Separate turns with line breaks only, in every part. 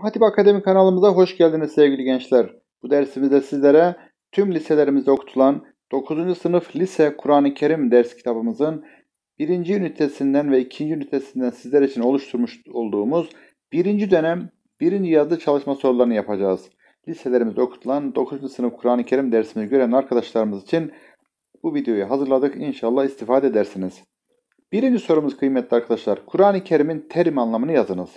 Hatip Akademi kanalımıza hoş geldiniz sevgili gençler. Bu dersimizde sizlere tüm liselerimizde okutulan 9. sınıf lise Kur'an-ı Kerim ders kitabımızın 1. ünitesinden ve 2. ünitesinden sizler için oluşturmuş olduğumuz 1. dönem 1. yazı çalışma sorularını yapacağız. Liselerimizde okutulan 9. sınıf Kur'an-ı Kerim dersini gören arkadaşlarımız için bu videoyu hazırladık. İnşallah istifade edersiniz. Birinci sorumuz kıymetli arkadaşlar. Kur'an-ı Kerim'in terim anlamını yazınız.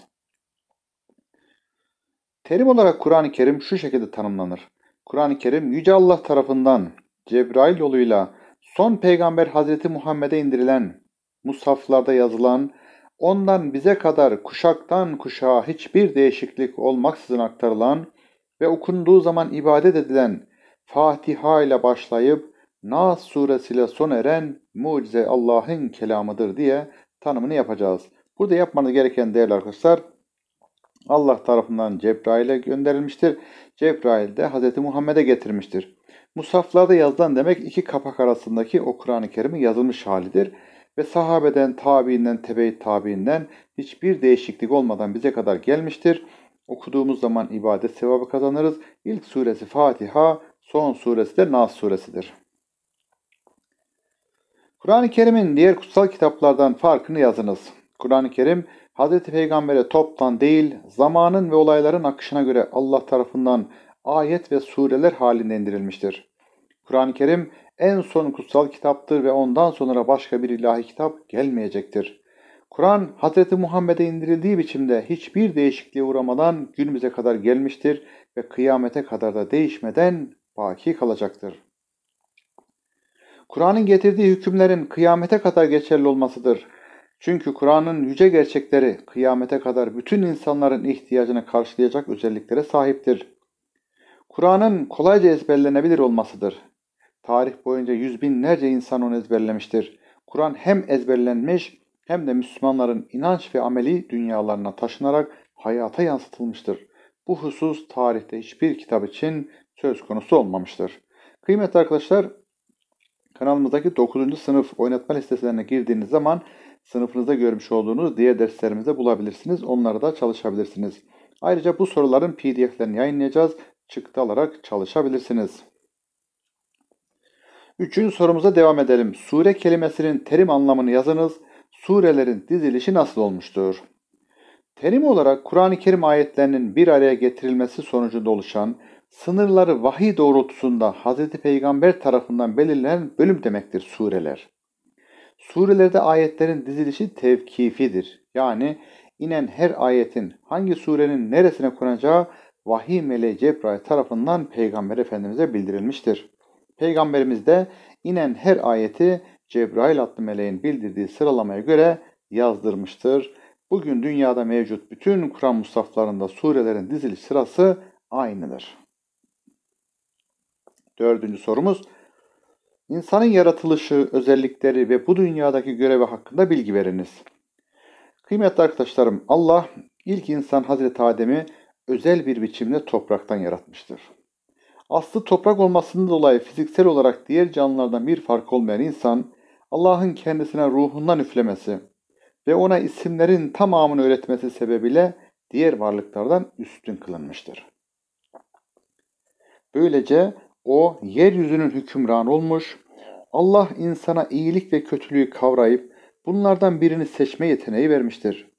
Terim olarak Kur'an-ı Kerim şu şekilde tanımlanır. Kur'an-ı Kerim Yüce Allah tarafından Cebrail yoluyla son peygamber Hazreti Muhammed'e indirilen, Musaf'larda yazılan, ondan bize kadar kuşaktan kuşağa hiçbir değişiklik olmaksızın aktarılan ve okunduğu zaman ibadet edilen Fatiha ile başlayıp Nas suresiyle son eren mucize Allah'ın kelamıdır diye tanımını yapacağız. Burada yapmanız gereken değerli arkadaşlar Allah tarafından Cebrail'e gönderilmiştir. Cebrail de Hz. Muhammed'e getirmiştir. Musaflarda yazılan demek iki kapak arasındaki o Kur'an-ı Kerim'in yazılmış halidir. Ve sahabeden, tabiinden, tebe tabiinden hiçbir değişiklik olmadan bize kadar gelmiştir. Okuduğumuz zaman ibadet sevabı kazanırız. İlk suresi Fatiha, son suresi de Nas suresidir. Kur'an-ı Kerim'in diğer kutsal kitaplardan farkını yazınız. Kur'an-ı Kerim Hz. Peygamber'e toptan değil, zamanın ve olayların akışına göre Allah tarafından ayet ve sureler halinde indirilmiştir. Kur'an-ı Kerim en son kutsal kitaptır ve ondan sonra başka bir ilahi kitap gelmeyecektir. Kur'an Hz. Muhammed'e indirildiği biçimde hiçbir değişikliğe uğramadan günümüze kadar gelmiştir ve kıyamete kadar da değişmeden baki kalacaktır. Kur'an'ın getirdiği hükümlerin kıyamete kadar geçerli olmasıdır. Çünkü Kur'an'ın yüce gerçekleri kıyamete kadar bütün insanların ihtiyacını karşılayacak özelliklere sahiptir. Kur'an'ın kolayca ezberlenebilir olmasıdır. Tarih boyunca yüz binlerce insan onu ezberlemiştir. Kur'an hem ezberlenmiş hem de Müslümanların inanç ve ameli dünyalarına taşınarak hayata yansıtılmıştır. Bu husus tarihte hiçbir kitap için söz konusu olmamıştır. Kıymetli arkadaşlar, kanalımızdaki 9. sınıf oynatma listelerine girdiğiniz zaman sınıfınızda görmüş olduğunuz diğer derslerimizde bulabilirsiniz. onları da çalışabilirsiniz. Ayrıca bu soruların pdf'lerini yayınlayacağız. Çıktı alarak çalışabilirsiniz. Üçüncü sorumuza devam edelim. Sure kelimesinin terim anlamını yazınız. Surelerin dizilişi nasıl olmuştur? Terim olarak Kur'an-ı Kerim ayetlerinin bir araya getirilmesi sonucunda oluşan, sınırları vahiy doğrultusunda Hz. Peygamber tarafından belirlenen bölüm demektir sureler. Surelerde ayetlerin dizilişi tevkifidir. Yani inen her ayetin hangi surenin neresine konacağı vahiy meleği Cebrail tarafından Peygamber Efendimiz'e bildirilmiştir. Peygamberimiz de inen her ayeti Cebrail adlı meleğin bildirdiği sıralamaya göre yazdırmıştır. Bugün dünyada mevcut bütün Kur'an musaflarında surelerin diziliş sırası aynıdır. Dördüncü sorumuz İnsanın yaratılışı, özellikleri ve bu dünyadaki görevi hakkında bilgi veriniz. Kıymetli arkadaşlarım, Allah ilk insan Hazreti Adem'i özel bir biçimde topraktan yaratmıştır. Aslı toprak olmasının dolayı fiziksel olarak diğer canlılardan bir fark olmayan insan, Allah'ın kendisine ruhundan üflemesi ve ona isimlerin tamamını öğretmesi sebebiyle diğer varlıklardan üstün kılınmıştır. Böylece o yeryüzünün hükümranı olmuş, Allah insana iyilik ve kötülüğü kavrayıp bunlardan birini seçme yeteneği vermiştir.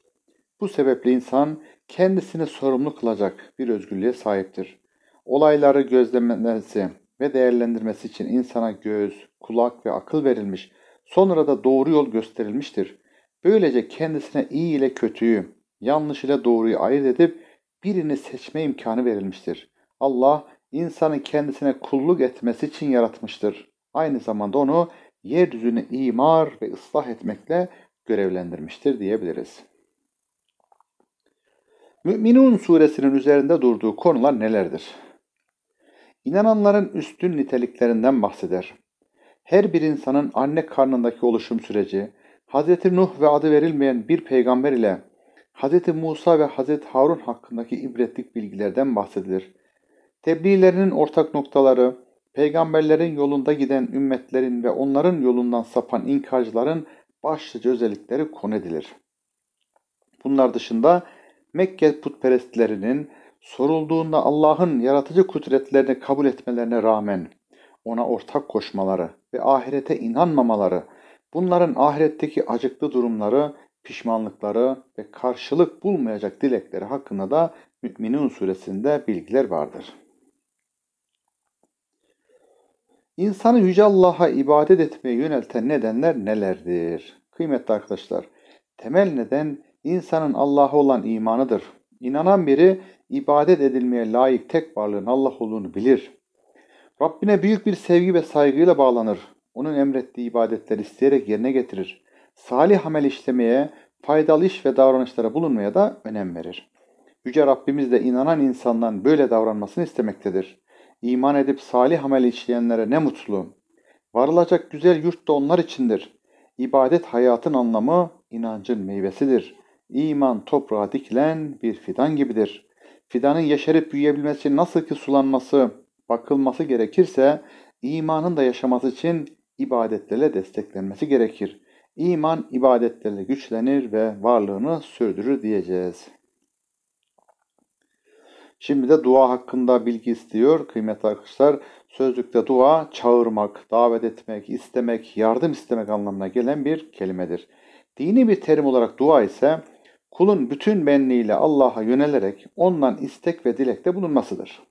Bu sebeple insan kendisini sorumlu kılacak bir özgürlüğe sahiptir. Olayları gözlemlemesi ve değerlendirmesi için insana göz, kulak ve akıl verilmiş, sonra da doğru yol gösterilmiştir. Böylece kendisine iyi ile kötüyü, yanlış ile doğruyu ayırt edip birini seçme imkanı verilmiştir. Allah insanı kendisine kulluk etmesi için yaratmıştır. Aynı zamanda onu yeryüzünü imar ve ıslah etmekle görevlendirmiştir diyebiliriz. Müminun suresinin üzerinde durduğu konular nelerdir? İnananların üstün niteliklerinden bahseder. Her bir insanın anne karnındaki oluşum süreci, Hz. Nuh ve adı verilmeyen bir peygamber ile Hz. Musa ve Hz. Harun hakkındaki ibretlik bilgilerden bahsedilir. Tebliğlerinin ortak noktaları, peygamberlerin yolunda giden ümmetlerin ve onların yolundan sapan inkarcıların başlıca özellikleri konu edilir. Bunlar dışında Mekke putperestlerinin sorulduğunda Allah'ın yaratıcı kudretlerini kabul etmelerine rağmen ona ortak koşmaları ve ahirete inanmamaları, bunların ahiretteki acıklı durumları, pişmanlıkları ve karşılık bulmayacak dilekleri hakkında da Mü'minun suresinde bilgiler vardır. İnsanı Yüce Allah'a ibadet etmeye yönelten nedenler nelerdir? Kıymetli arkadaşlar, temel neden insanın Allah'a olan imanıdır. İnanan biri ibadet edilmeye layık tek varlığın Allah olduğunu bilir. Rabbine büyük bir sevgi ve saygıyla bağlanır. Onun emrettiği ibadetleri isteyerek yerine getirir. Salih amel işlemeye, faydalı iş ve davranışlara bulunmaya da önem verir. Yüce Rabbimiz de inanan insandan böyle davranmasını istemektedir. İman edip salih amel işleyenlere ne mutlu. Varılacak güzel yurt da onlar içindir. İbadet hayatın anlamı inancın meyvesidir. İman toprağa dikilen bir fidan gibidir. Fidanın yeşerip büyüyebilmesi nasıl ki sulanması, bakılması gerekirse imanın da yaşaması için ibadetlerle desteklenmesi gerekir. İman ibadetlerle güçlenir ve varlığını sürdürür diyeceğiz. Şimdi de dua hakkında bilgi istiyor kıymetli arkadaşlar. Sözlükte dua çağırmak, davet etmek, istemek, yardım istemek anlamına gelen bir kelimedir. Dini bir terim olarak dua ise kulun bütün benliğiyle Allah'a yönelerek ondan istek ve dilekte bulunmasıdır.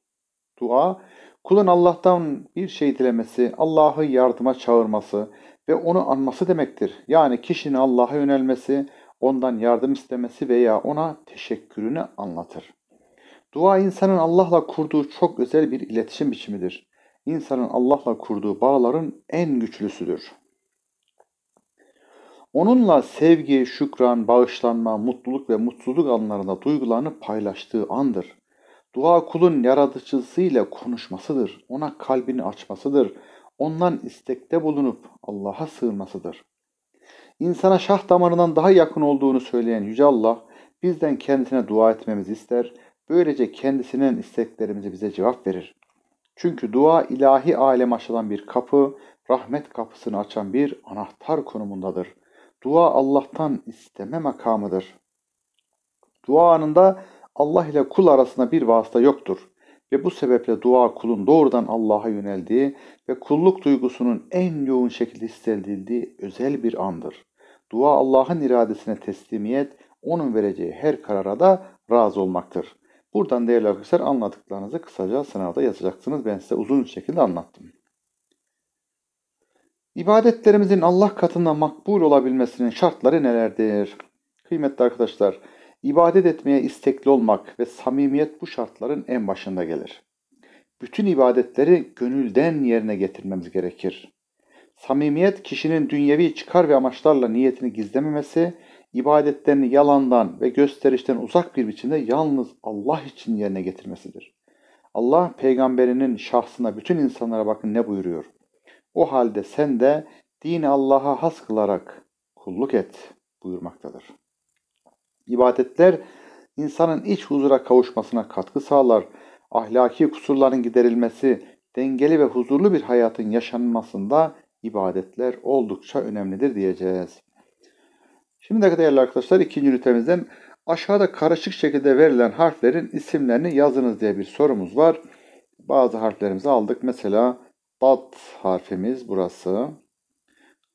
Dua, kulun Allah'tan bir şey dilemesi, Allah'ı yardıma çağırması ve onu anması demektir. Yani kişinin Allah'a yönelmesi, ondan yardım istemesi veya ona teşekkürünü anlatır. Dua insanın Allah'la kurduğu çok özel bir iletişim biçimidir. İnsanın Allah'la kurduğu bağların en güçlüsüdür. Onunla sevgi, şükran, bağışlanma, mutluluk ve mutsuzluk anlarında duygularını paylaştığı andır. Dua kulun yaratıcısıyla konuşmasıdır. Ona kalbini açmasıdır. Ondan istekte bulunup Allah'a sığınmasıdır. İnsana şah damarından daha yakın olduğunu söyleyen Yüce Allah bizden kendisine dua etmemizi ister Böylece kendisinin isteklerimizi bize cevap verir. Çünkü dua ilahi alem açılan bir kapı, rahmet kapısını açan bir anahtar konumundadır. Dua Allah'tan isteme makamıdır. Dua anında Allah ile kul arasında bir vasıta yoktur ve bu sebeple dua kulun doğrudan Allah'a yöneldiği ve kulluk duygusunun en yoğun şekilde hissedildiği özel bir andır. Dua Allah'ın iradesine teslimiyet, onun vereceği her karara da razı olmaktır. Buradan değerli arkadaşlar anladıklarınızı kısaca sınavda yazacaksınız. Ben size uzun bir şekilde anlattım. İbadetlerimizin Allah katında makbul olabilmesinin şartları nelerdir? Kıymetli arkadaşlar, ibadet etmeye istekli olmak ve samimiyet bu şartların en başında gelir. Bütün ibadetleri gönülden yerine getirmemiz gerekir. Samimiyet kişinin dünyevi çıkar ve amaçlarla niyetini gizlememesi ibadetlerini yalandan ve gösterişten uzak bir biçimde yalnız Allah için yerine getirmesidir. Allah peygamberinin şahsına bütün insanlara bakın ne buyuruyor. O halde sen de dini Allah'a has kılarak kulluk et buyurmaktadır. İbadetler insanın iç huzura kavuşmasına katkı sağlar, ahlaki kusurların giderilmesi, dengeli ve huzurlu bir hayatın yaşanmasında ibadetler oldukça önemlidir diyeceğiz. Şimdi değerli arkadaşlar ikinci ünitemizden aşağıda karışık şekilde verilen harflerin isimlerini yazınız diye bir sorumuz var. Bazı harflerimizi aldık. Mesela dat harfimiz burası.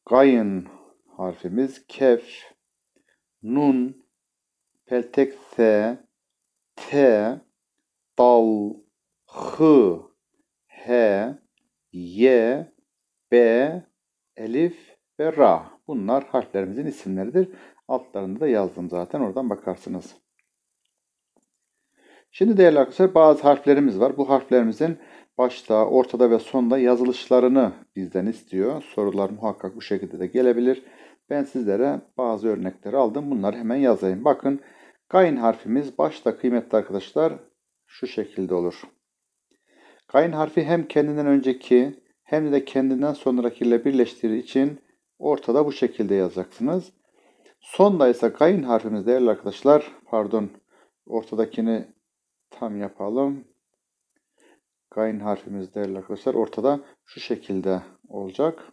Gayın harfimiz kef, nun, peltek s, t, dal, hı, h, y, b, elif, ve Ra. Bunlar harflerimizin isimleridir. Altlarında da yazdım zaten oradan bakarsınız. Şimdi değerli arkadaşlar bazı harflerimiz var. Bu harflerimizin başta, ortada ve sonda yazılışlarını bizden istiyor. Sorular muhakkak bu şekilde de gelebilir. Ben sizlere bazı örnekleri aldım. Bunları hemen yazayım. Bakın gayn harfimiz başta kıymetli arkadaşlar şu şekilde olur. Gayn harfi hem kendinden önceki hem de kendinden sonrakiyle birleştiği için Ortada bu şekilde yazacaksınız. Sonda ise gayin harfimiz değerli arkadaşlar. Pardon ortadakini tam yapalım. Gayin harfimiz değerli arkadaşlar ortada şu şekilde olacak.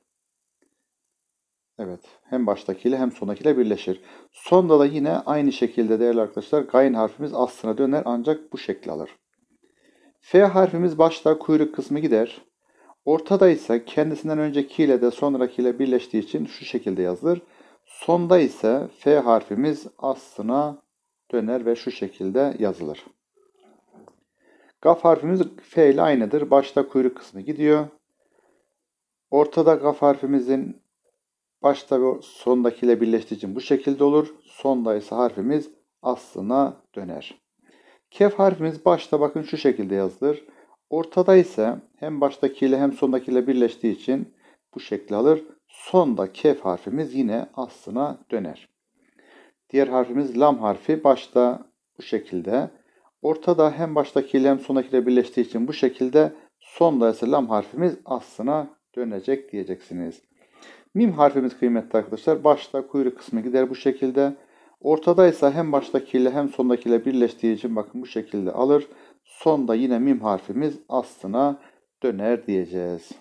Evet hem baştakiyle hem sondakiyle birleşir. Sonda da yine aynı şekilde değerli arkadaşlar gayin harfimiz aslına döner ancak bu şekli alır. F harfimiz başta kuyruk kısmı gider. Ortada ise kendisinden öncekiyle de sonrakiyle birleştiği için şu şekilde yazılır. Sonda ise F harfimiz aslına döner ve şu şekilde yazılır. Gaf harfimiz F ile aynıdır. Başta kuyruk kısmı gidiyor. Ortada gaf harfimizin başta ve sondakiyle birleştiği için bu şekilde olur. Sonda ise harfimiz aslına döner. Kef harfimiz başta bakın şu şekilde yazılır. Ortada ise hem baştakiyle hem sondakiyle birleştiği için bu şekli alır. Sonda kef harfimiz yine aslına döner. Diğer harfimiz lam harfi başta bu şekilde. Ortada hem baştakiyle hem sondakiyle birleştiği için bu şekilde. Sonda ise lam harfimiz aslına dönecek diyeceksiniz. Mim harfimiz kıymetli arkadaşlar. Başta kuyruk kısmı gider bu şekilde. Ortada ise hem baştakiyle hem sondakiyle birleştiği için bakın bu şekilde alır. Sonda yine mim harfimiz aslına döner diyeceğiz.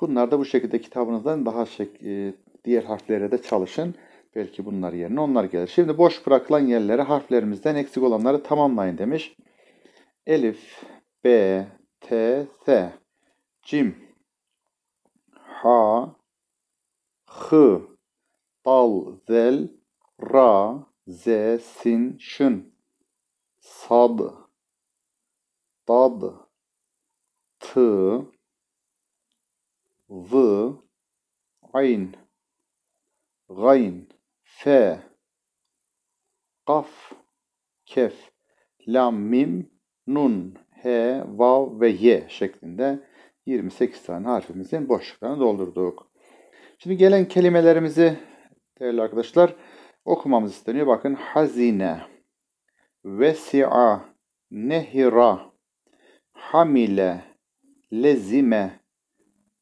Bunlar da bu şekilde kitabınızdan daha şek e, diğer harflere de çalışın. Belki bunlar yerine onlar gelir. Şimdi boş bırakılan yerlere harflerimizden eksik olanları tamamlayın demiş. Elif, B, T, S, Cim, Ha, Hı, Dal, Zel, Ra, Z, Sin, Şın, Sad, Tad, t, v, ayn, gayn, f, kaf, kef, lam, mim, nun, he, vav ve ye şeklinde 28 tane harfimizin boşluklarını doldurduk. Şimdi gelen kelimelerimizi değerli arkadaşlar okumamız isteniyor. Bakın hazine, vesi'a, nehira, hamile, lezime,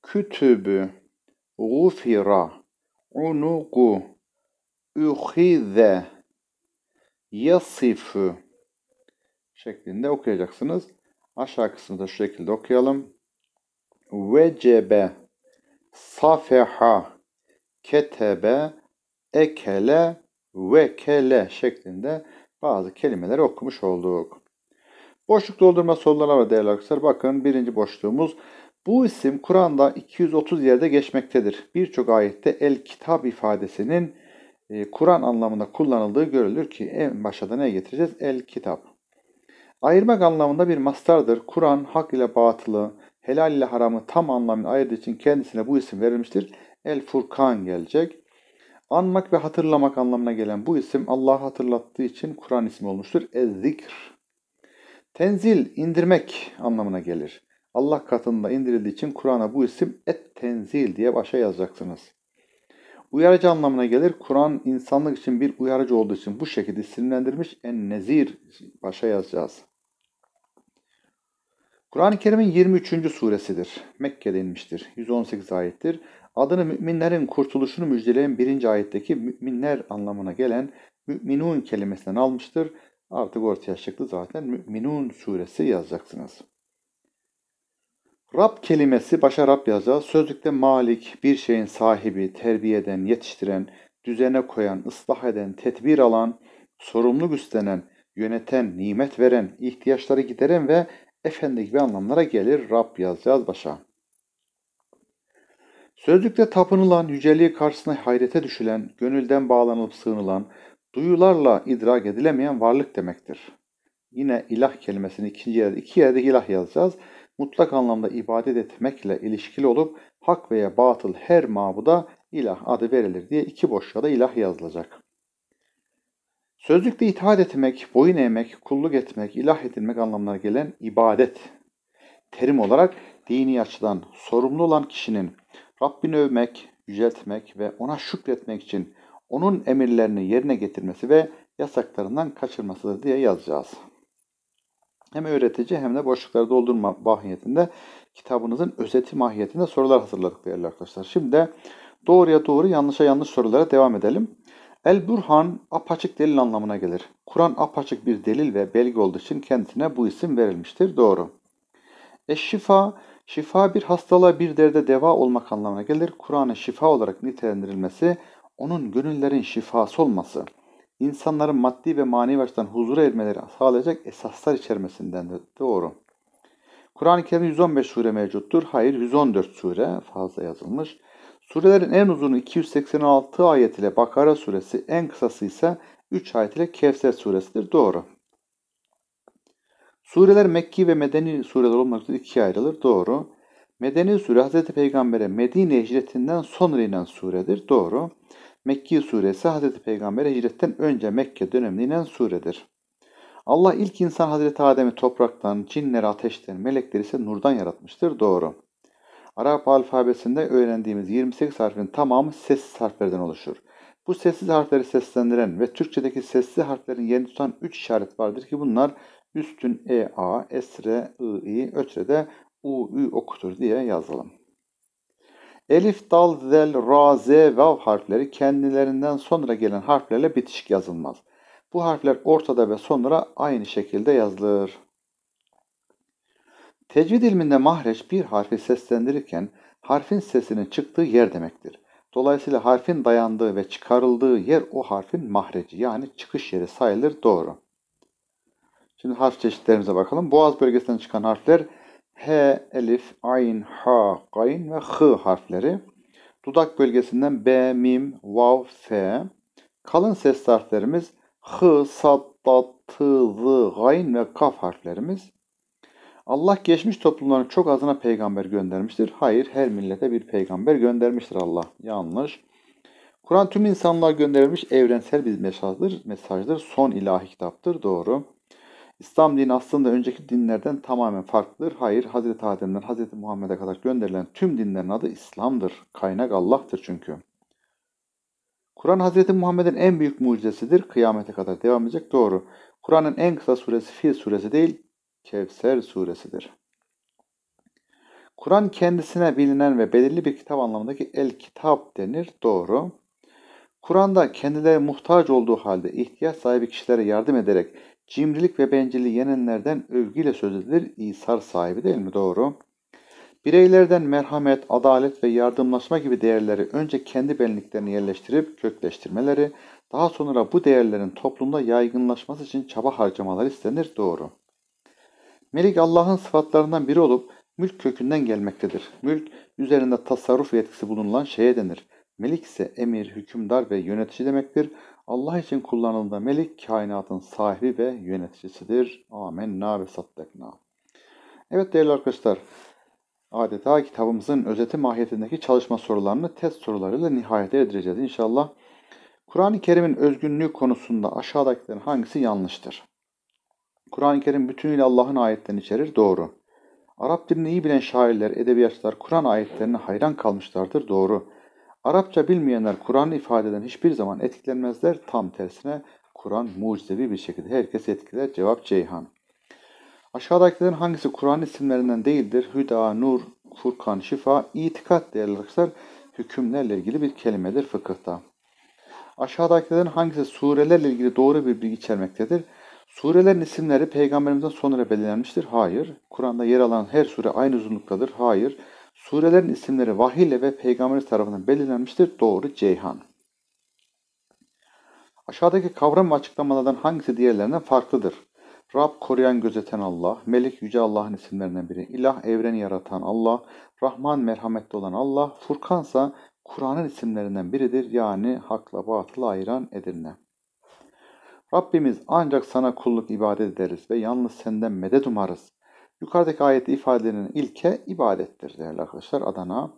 kütübü, gufira, unuku, ühize, yasifu şeklinde okuyacaksınız. Aşağı kısmında şu şekilde okuyalım. Vecebe, safeha, ketebe, ekele, vekele şeklinde bazı kelimeleri okumuş olduk. Boşluk doldurma sorularına var değerli arkadaşlar. Bakın birinci boşluğumuz. Bu isim Kur'an'da 230 yerde geçmektedir. Birçok ayette el kitap ifadesinin e, Kur'an anlamında kullanıldığı görülür ki en başa da ne getireceğiz? El kitap. Ayırmak anlamında bir mastardır. Kur'an hak ile batılı, helal ile haramı tam anlamıyla ayırdığı için kendisine bu isim verilmiştir. El Furkan gelecek. Anmak ve hatırlamak anlamına gelen bu isim Allah'ı hatırlattığı için Kur'an ismi olmuştur. Ez zikr. Tenzil indirmek anlamına gelir. Allah katında indirildiği için Kur'an'a bu isim et tenzil diye başa yazacaksınız. Uyarıcı anlamına gelir. Kur'an insanlık için bir uyarıcı olduğu için bu şekilde isimlendirmiş en nezir başa yazacağız. Kur'an-ı Kerim'in 23. suresidir. Mekke'de inmiştir. 118 ayettir. Adını müminlerin kurtuluşunu müjdeleyen birinci ayetteki müminler anlamına gelen müminun kelimesinden almıştır. Artık ortaya çıktı zaten Müminun suresi yazacaksınız. Rab kelimesi başa Rab yazacağız. Sözlükte malik, bir şeyin sahibi, terbiye eden, yetiştiren, düzene koyan, ıslah eden, tedbir alan, sorumluluk üstlenen, yöneten, nimet veren, ihtiyaçları gideren ve efendi gibi anlamlara gelir. Rab yazacağız başa. Sözlükte tapınılan, yüceliği karşısına hayrete düşülen, gönülden bağlanıp sığınılan, duyularla idrak edilemeyen varlık demektir. Yine ilah kelimesini ikinci yerde, iki yerde ilah yazacağız. Mutlak anlamda ibadet etmekle ilişkili olup hak veya batıl her mabuda ilah adı verilir diye iki boşluğa da ilah yazılacak. Sözlükte itaat etmek, boyun eğmek, kulluk etmek, ilah edilmek anlamına gelen ibadet. Terim olarak dini açıdan sorumlu olan kişinin Rabbini övmek, yüceltmek ve ona şükretmek için onun emirlerini yerine getirmesi ve yasaklarından kaçırmasıdır diye yazacağız. Hem öğretici hem de boşlukları doldurma mahiyetinde kitabınızın özeti mahiyetinde sorular hazırladık değerli arkadaşlar. Şimdi de doğruya doğru yanlışa yanlış sorulara devam edelim. El Burhan apaçık delil anlamına gelir. Kur'an apaçık bir delil ve belge olduğu için kendisine bu isim verilmiştir. Doğru. Eşşifa, şifa bir hastalığa bir derde deva olmak anlamına gelir. Kur'an'ın şifa olarak nitelendirilmesi onun gönüllerin şifası olması, insanların maddi ve manevi açıdan huzura ermeleri sağlayacak esaslar içermesinden de doğru. Kur'an-ı Kerim'de 115 sure mevcuttur. Hayır 114 sure fazla yazılmış. Surelerin en uzunu 286 ayet ile Bakara suresi, en kısası ise 3 ayet ile Kevser suresidir. Doğru. Sureler Mekki ve Medeni sureler olmak üzere ikiye ayrılır. Doğru. Medeni sure Hz. Peygamber'e Medine hicretinden sonra inen suredir. Doğru. Mekki suresi Hz. Peygamber'e hicretten önce Mekke döneminde inen suredir. Allah ilk insan Hazreti Adem'i topraktan, cinleri ateşten, melekleri ise nurdan yaratmıştır. Doğru. Arap alfabesinde öğrendiğimiz 28 harfin tamamı sessiz harflerden oluşur. Bu sessiz harfleri seslendiren ve Türkçedeki sessiz harflerin yerini tutan 3 işaret vardır ki bunlar üstün e a, esre ı i, ötrede U, Ü okutur diye yazalım. Elif, dal, zel, ra, z, vav harfleri kendilerinden sonra gelen harflerle bitişik yazılmaz. Bu harfler ortada ve sonra aynı şekilde yazılır. Tecvid ilminde mahreç bir harfi seslendirirken harfin sesinin çıktığı yer demektir. Dolayısıyla harfin dayandığı ve çıkarıldığı yer o harfin mahreci yani çıkış yeri sayılır doğru. Şimdi harf çeşitlerimize bakalım. Boğaz bölgesinden çıkan harfler H, elif, ayn, ha, gayn ve h harfleri. Dudak bölgesinden b, mim, vav, f. Kalın ses harflerimiz h, sad, dat, tı, zı, gayn ve kaf harflerimiz. Allah geçmiş toplumların çok azına peygamber göndermiştir. Hayır, her millete bir peygamber göndermiştir Allah. Yanlış. Kur'an tüm insanlığa gönderilmiş evrensel bir mesajdır. mesajdır. Son ilahi kitaptır. Doğru. İslam dini aslında önceki dinlerden tamamen farklıdır. Hayır, Hazreti Adem'den Hazreti Muhammed'e kadar gönderilen tüm dinlerin adı İslam'dır. Kaynak Allah'tır çünkü. Kur'an Hazreti Muhammed'in en büyük mucizesidir. Kıyamete kadar devam edecek doğru. Kur'an'ın en kısa suresi Fil suresi değil, Kevser suresidir. Kur'an kendisine bilinen ve belirli bir kitap anlamındaki el kitap denir. Doğru. Kur'an'da kendileri muhtaç olduğu halde ihtiyaç sahibi kişilere yardım ederek Cimrilik ve bencilli yenenlerden övgüyle söz edilir. İsar sahibi değil mi? Doğru. Bireylerden merhamet, adalet ve yardımlaşma gibi değerleri önce kendi benliklerini yerleştirip kökleştirmeleri, daha sonra bu değerlerin toplumda yaygınlaşması için çaba harcamaları istenir. Doğru. Melik Allah'ın sıfatlarından biri olup mülk kökünden gelmektedir. Mülk üzerinde tasarruf yetkisi bulunan şeye denir. Melik ise emir, hükümdar ve yönetici demektir. Allah için kullanıldığında melik kainatın sahibi ve yöneticisidir. Amenna ve saddakna. Evet değerli arkadaşlar, adeta kitabımızın özeti mahiyetindeki çalışma sorularını test sorularıyla nihayete erdireceğiz inşallah. Kur'an-ı Kerim'in özgünlüğü konusunda aşağıdakilerin hangisi yanlıştır? Kur'an-ı Kerim bütünüyle Allah'ın ayetlerini içerir, doğru. Arap dilini iyi bilen şairler, edebiyatçılar Kur'an ayetlerine hayran kalmışlardır, doğru. Arapça bilmeyenler Kur'an ifadeden hiçbir zaman etkilenmezler. Tam tersine Kur'an mucizevi bir şekilde herkesi etkiler. Cevap Ceyhan. Aşağıdakilerin hangisi Kur'an isimlerinden değildir? Hüda, Nur, Furkan, Şifa, itikat değerli arkadaşlar hükümlerle ilgili bir kelimedir fıkıhta. Aşağıdakilerin hangisi surelerle ilgili doğru bir bilgi içermektedir? Surelerin isimleri peygamberimizden sonra belirlenmiştir. Hayır. Kur'an'da yer alan her sure aynı uzunluktadır. Hayır. Surelerin isimleri vahiy ile ve Peygamber tarafından belirlenmiştir. Doğru Ceyhan. Aşağıdaki kavram açıklamalardan hangisi diğerlerinden farklıdır? Rab koruyan gözeten Allah, Melik yüce Allah'ın isimlerinden biri, İlah evreni yaratan Allah, Rahman merhametli olan Allah, Furkansa Kur'an'ın isimlerinden biridir yani hakla batılı ayıran Edirne. Rabbimiz ancak sana kulluk ibadet ederiz ve yalnız senden medet umarız. Yukarıdaki ayette ifadelerinin ilke ibadettir değerli arkadaşlar. Adana.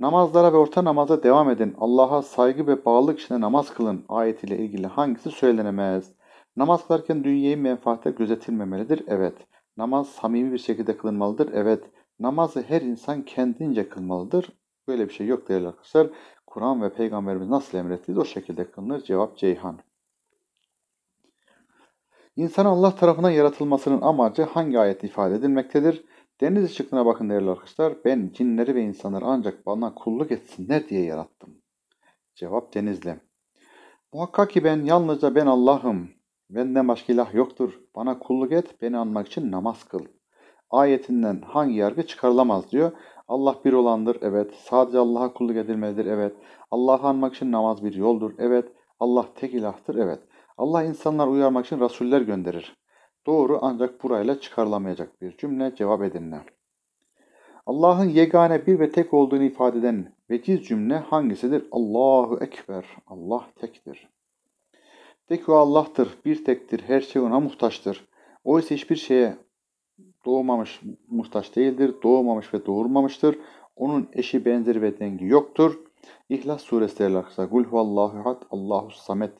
Namazlara ve orta namaza devam edin. Allah'a saygı ve bağlılık içinde namaz kılın ayetiyle ilgili hangisi söylenemez? Namaz kılarken dünyayı menfaatle gözetilmemelidir. Evet. Namaz samimi bir şekilde kılınmalıdır. Evet. Namazı her insan kendince kılmalıdır. Böyle bir şey yok değerli arkadaşlar. Kur'an ve Peygamberimiz nasıl emrettiği o şekilde kılınır. Cevap Ceyhan. İnsan Allah tarafından yaratılmasının amacı hangi ayet ifade edilmektedir? Deniz ışıklığına bakın değerli arkadaşlar. Ben cinleri ve insanları ancak bana kulluk etsinler diye yarattım. Cevap denizle. Muhakkak ki ben yalnızca ben Allah'ım. Benden başka ilah yoktur. Bana kulluk et, beni anmak için namaz kıl. Ayetinden hangi yargı çıkarılamaz diyor. Allah bir olandır, evet. Sadece Allah'a kulluk edilmelidir, evet. Allah'ı anmak için namaz bir yoldur, evet. Allah tek ilahtır, evet. Allah insanlar uyarmak için rasuller gönderir. Doğru ancak burayla çıkarılamayacak bir cümle cevap edinle. Allah'ın yegane bir ve tek olduğunu ifade eden vekiz cümle hangisidir? Allahu Ekber. Allah tektir. Tek ki o Allah'tır, bir tektir, her şey ona muhtaçtır. Oysa hiçbir şeye doğmamış, muhtaç değildir, doğmamış ve doğurmamıştır. Onun eşi, benzeri ve dengi yoktur. İhlas suresi arkadaşlar. Gul huvallahu had, Allahu samet.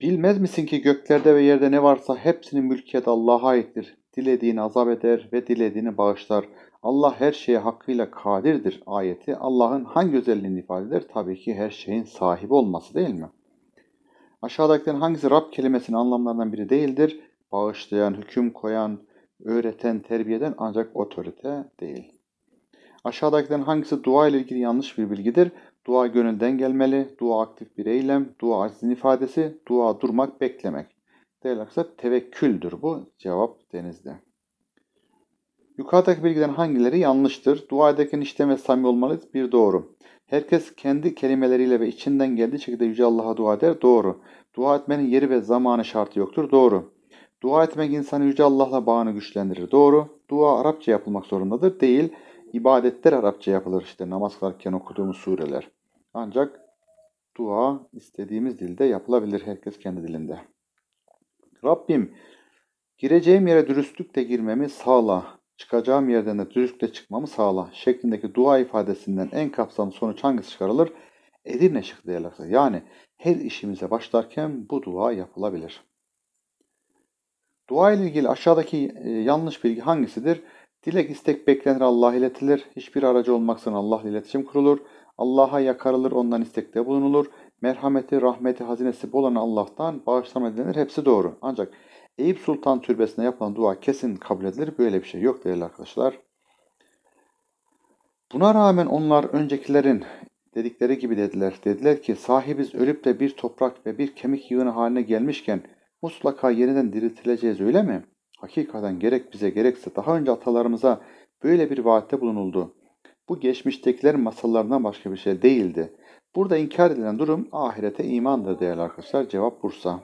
Bilmez misin ki göklerde ve yerde ne varsa hepsinin mülkiyeti Allah'a aittir. Dilediğini azap eder ve dilediğini bağışlar. Allah her şeye hakkıyla kadirdir ayeti Allah'ın hangi özelliğini ifade eder? Tabii ki her şeyin sahibi olması değil mi? Aşağıdakilerin hangisi Rab kelimesinin anlamlarından biri değildir? Bağışlayan, hüküm koyan, öğreten, terbiyeden ancak otorite değil. Aşağıdakilerin hangisi dua ile ilgili yanlış bir bilgidir? Dua gönülden gelmeli, dua aktif bir eylem, dua acizin ifadesi, dua durmak, beklemek. Değerli arkadaşlar tevekküldür bu cevap denizde. Yukarıdaki bilgiden hangileri yanlıştır? Dua ederken işten ve samimi olmalıyız. Bir doğru. Herkes kendi kelimeleriyle ve içinden geldiği şekilde Yüce Allah'a dua eder. Doğru. Dua etmenin yeri ve zamanı şartı yoktur. Doğru. Dua etmek insanı Yüce Allah'la bağını güçlendirir. Doğru. Dua Arapça yapılmak zorundadır. Değil. İbadetler Arapça yapılır. işte namaz kılarken okuduğumuz sureler. Ancak dua istediğimiz dilde yapılabilir herkes kendi dilinde. Rabbim gireceğim yere dürüstlükle girmemi sağla, çıkacağım yerden de dürüstlükle çıkmamı sağla şeklindeki dua ifadesinden en kapsamlı sonuç hangisi çıkarılır? Edirne şıkkı diyalogsa yani her işimize başlarken bu dua yapılabilir. Dua ile ilgili aşağıdaki e, yanlış bilgi hangisidir? Dilek, istek, beklenir Allah iletilir. Hiçbir aracı olmaksızın Allah ile iletişim kurulur. Allah'a yakarılır, ondan istekte bulunulur. Merhameti, rahmeti, hazinesi bol olan Allah'tan bağışlama dilenir. Hepsi doğru. Ancak Eyüp Sultan Türbesi'ne yapılan dua kesin kabul edilir. Böyle bir şey yok değerli arkadaşlar. Buna rağmen onlar öncekilerin dedikleri gibi dediler. Dediler ki sahibiz ölüp de bir toprak ve bir kemik yığını haline gelmişken mutlaka yeniden diriltileceğiz öyle mi? Hakikaten gerek bize gerekse daha önce atalarımıza böyle bir vaatte bulunuldu. Bu geçmiştekiler masallarından başka bir şey değildi. Burada inkar edilen durum ahirete imandır değerli arkadaşlar. Cevap Bursa.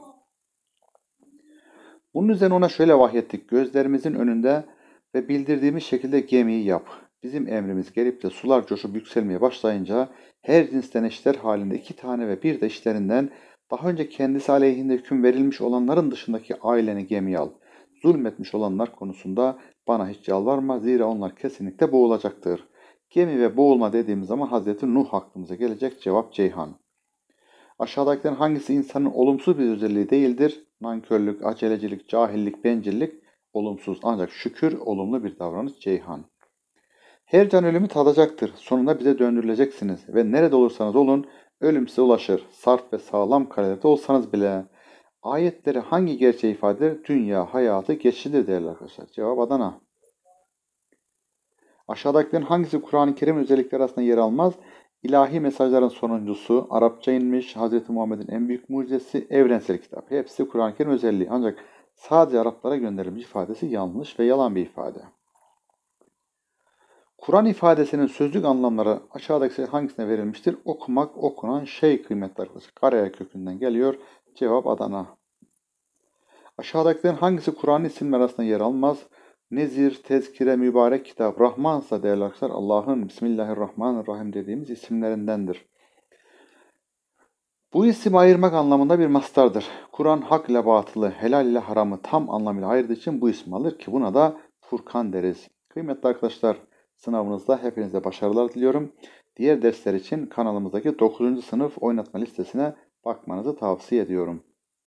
Bunun üzerine ona şöyle vahyettik. Gözlerimizin önünde ve bildirdiğimiz şekilde gemiyi yap. Bizim emrimiz gelip de sular coşup yükselmeye başlayınca her cinsten eşler halinde iki tane ve bir de işlerinden daha önce kendisi aleyhinde hüküm verilmiş olanların dışındaki aileni gemiye al. Zulmetmiş olanlar konusunda bana hiç yalvarma zira onlar kesinlikle boğulacaktır. Gemi ve boğulma dediğimiz zaman Hazreti Nuh hakkımıza gelecek cevap Ceyhan. Aşağıdakilerin hangisi insanın olumsuz bir özelliği değildir? Nankörlük, acelecilik, cahillik, bencillik olumsuz ancak şükür olumlu bir davranış Ceyhan. Her can ölümü tadacaktır. Sonunda bize döndürüleceksiniz ve nerede olursanız olun ölüm size ulaşır. Sarf ve sağlam kalelerde olsanız bile ayetleri hangi gerçeği ifade eder? Dünya hayatı geçidir değerli arkadaşlar. Cevap Adana. Aşağıdakilerin hangisi Kur'an-ı Kerim özellikleri arasında yer almaz? İlahi mesajların sonuncusu, Arapça inmiş, Hz. Muhammed'in en büyük mucizesi, evrensel kitap. Hepsi Kur'an-ı Kerim özelliği. Ancak sadece Araplara gönderilmiş ifadesi yanlış ve yalan bir ifade. Kur'an ifadesinin sözlük anlamları aşağıdaki hangisine verilmiştir? Okumak, okunan şey kıymetli arkadaşlar. Karaya kökünden geliyor. Cevap Adana. Aşağıdakilerin hangisi Kur'an isimler arasında yer almaz? Nezir, Tezkire, Mübarek Kitap, Rahman Rahmansa değerli arkadaşlar Allah'ın Bismillahirrahmanirrahim dediğimiz isimlerindendir. Bu isim ayırmak anlamında bir mastardır. Kur'an hak ile batılı, helal ile haramı tam anlamıyla ayırdığı için bu isim alır ki buna da Furkan deriz. Kıymetli arkadaşlar sınavınızda hepinize başarılar diliyorum. Diğer dersler için kanalımızdaki 9. sınıf oynatma listesine bakmanızı tavsiye ediyorum.